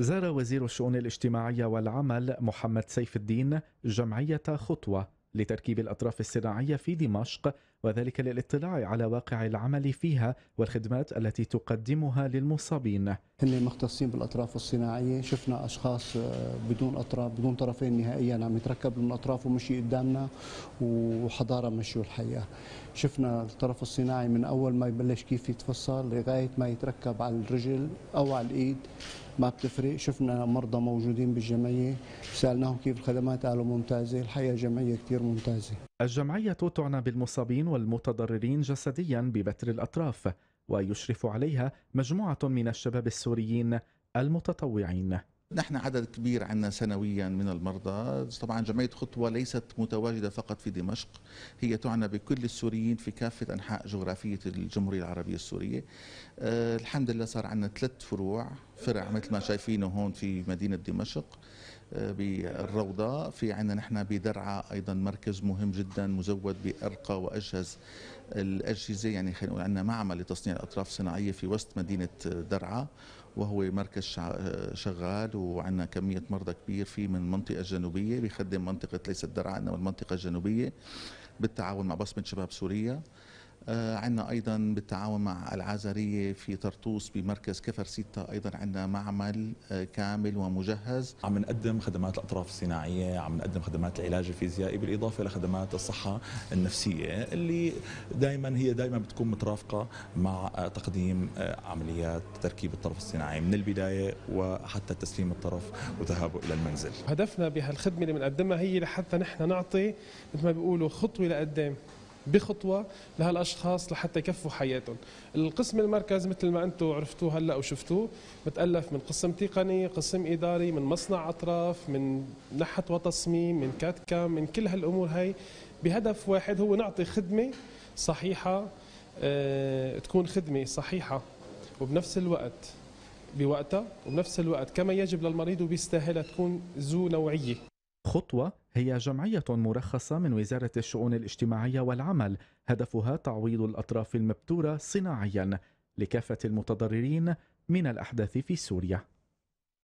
زار وزير الشؤون الاجتماعية والعمل محمد سيف الدين جمعية خطوة لتركيب الأطراف الصناعية في دمشق وذلك للاطلاع على واقع العمل فيها والخدمات التي تقدمها للمصابين هن مختصين بالأطراف الصناعية شفنا أشخاص آه، بدون أطراف بدون طرفين نهائيا عم يتركب من أطراف ومشي قدامنا وحضارة مشوا الحقيقة شفنا الطرف الصناعي من أول ما يبلش كيف يتفصل لغاية ما يتركب على الرجل أو على الإيد ما بتفرق شفنا مرضى موجودين بالجمعية سألناهم كيف الخدمات قالوا ممتازة الحقيقة جمعية كثير غير ممتازة الجمعية تعنى بالمصابين والمتضررين جسديا ببتر الأطراف ويشرف عليها مجموعة من الشباب السوريين المتطوعين نحن عدد كبير عندنا سنويا من المرضى طبعا جمعية خطوة ليست متواجدة فقط في دمشق هي تعنى بكل السوريين في كافة أنحاء جغرافية الجمهورية العربية السورية أه الحمد لله صار عندنا ثلاث فروع فرع مثل ما شايفينه هون في مدينة دمشق آه، بالروضة في عندنا نحن بدرعة أيضا مركز مهم جدا مزود بأرقى وأجهز الأجهزة يعني خلينا نقول عندنا معمل لتصنيع الأطراف الصناعية في وسط مدينة آه، درعا وهو مركز آه، شغال وعندنا كمية مرضى كبير فيه من المنطقة الجنوبية بيخدم منطقة ليست درعا إنما المنطقة الجنوبية بالتعاون مع بصمة شباب سوريا آه، عندنا ايضا بالتعاون مع العازريه في طرطوس بمركز كفر سته ايضا عندنا معمل آه، كامل ومجهز عم نقدم خدمات الاطراف الصناعيه عم نقدم خدمات العلاج الفيزيائي بالاضافه لخدمات الصحه النفسيه اللي دائما هي دائما بتكون مترافقه مع آه، تقديم عمليات تركيب الطرف الصناعي من البدايه وحتى تسليم الطرف وذهابه الى المنزل هدفنا بهالخدمه اللي بنقدمها هي لحتى نحن نعطي مثل ما بيقولوا خطوه لقدام بخطوه لهالاشخاص لحتى يكفوا حياتهم القسم المركز مثل ما انتم عرفتوه هلا وشفتوه متالف من قسم تقني قسم اداري من مصنع اطراف من نحت وتصميم من كات كام من كل هالامور هي بهدف واحد هو نعطي خدمه صحيحه أه تكون خدمه صحيحه وبنفس الوقت بوقتها وبنفس الوقت كما يجب للمريض وبيستاهلها تكون ذو نوعيه خطوة هي جمعية مرخصة من وزارة الشؤون الاجتماعية والعمل هدفها تعويض الأطراف المبتورة صناعيا لكافة المتضررين من الأحداث في سوريا